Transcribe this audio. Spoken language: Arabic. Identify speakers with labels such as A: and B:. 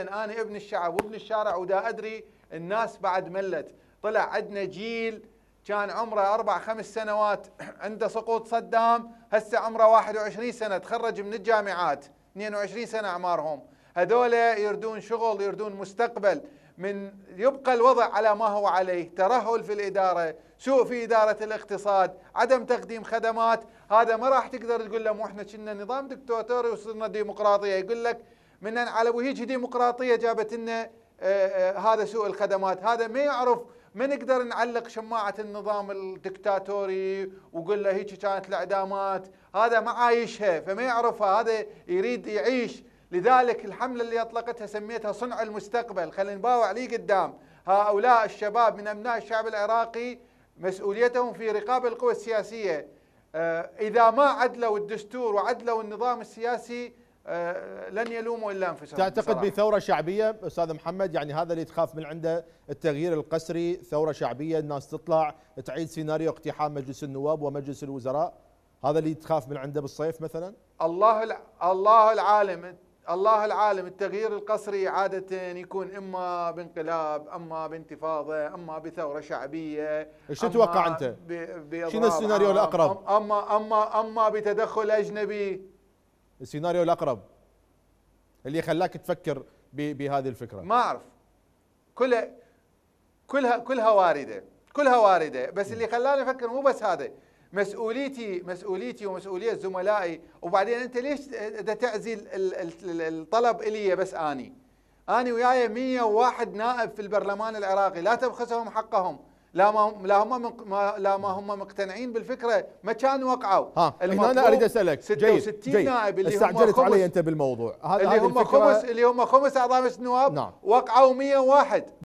A: انا ابن الشعب وابن الشارع ودا ادري الناس بعد ملت طلع عندنا جيل كان عمره اربع خمس سنوات عنده سقوط صدام هسه عمره 21 سنه تخرج من الجامعات 22 سنه اعمارهم هذول يردون شغل يردون مستقبل من يبقى الوضع على ما هو عليه ترهل في الإدارة سوء في إدارة الاقتصاد عدم تقديم خدمات هذا ما راح تقدر تقول له مو احنا كنا نظام دكتاتوري وصرنا ديمقراطية يقول لك من أن على وهيج ديمقراطية جابت لنا آه، آه، هذا سوء الخدمات هذا ما يعرف ما نقدر نعلق شماعة النظام الدكتاتوري وقل له هيك كانت الإعدامات هذا ما عايشها فما يعرفها هذا يريد يعيش لذلك الحملة اللي أطلقتها سميتها صنع المستقبل خلينا نباوع لي قدام هؤلاء الشباب من أبناء الشعب العراقي مسؤوليتهم في رقابة القوى السياسية آه، إذا ما عدلوا الدستور وعدلوا النظام السياسي آه، لن يلوموا الا انفسهم تعتقد بصراحة. بثوره
B: شعبيه استاذ محمد يعني هذا اللي تخاف من عنده التغيير القسري ثوره شعبيه الناس تطلع تعيد سيناريو اقتحام مجلس النواب ومجلس الوزراء هذا اللي تخاف من عنده بالصيف مثلا
A: الله الله العالم الله العالم التغيير القسري عادة يكون إما بانقلاب أما بانتفاضة أما بثورة شعبية إيش تتوقع أنت؟ شنو السيناريو الأقرب؟ أما أما أما بتدخل أجنبي
B: السيناريو الاقرب اللي خلاك تفكر بهذه الفكره ما
A: اعرف كلها كلها كلها وارده كلها وارده بس اللي خلاني افكر مو بس هذا مسؤوليتي مسؤوليتي ومسؤوليه زملائي وبعدين انت ليش تعزي الطلب الي بس اني اني وياي 101 نائب في البرلمان العراقي لا تبخسهم حقهم لا ما لا هم ما لا ما هم مقتنعين بالفكره ما كان وقعوا ها هنا انا اريد اسالك 66 جيد. نائب اللي استعجلت علي انت
B: بالموضوع هذا اللي هم خمس
A: اللي هم خمس اعضاء مجلس النواب نعم. وقعوا 101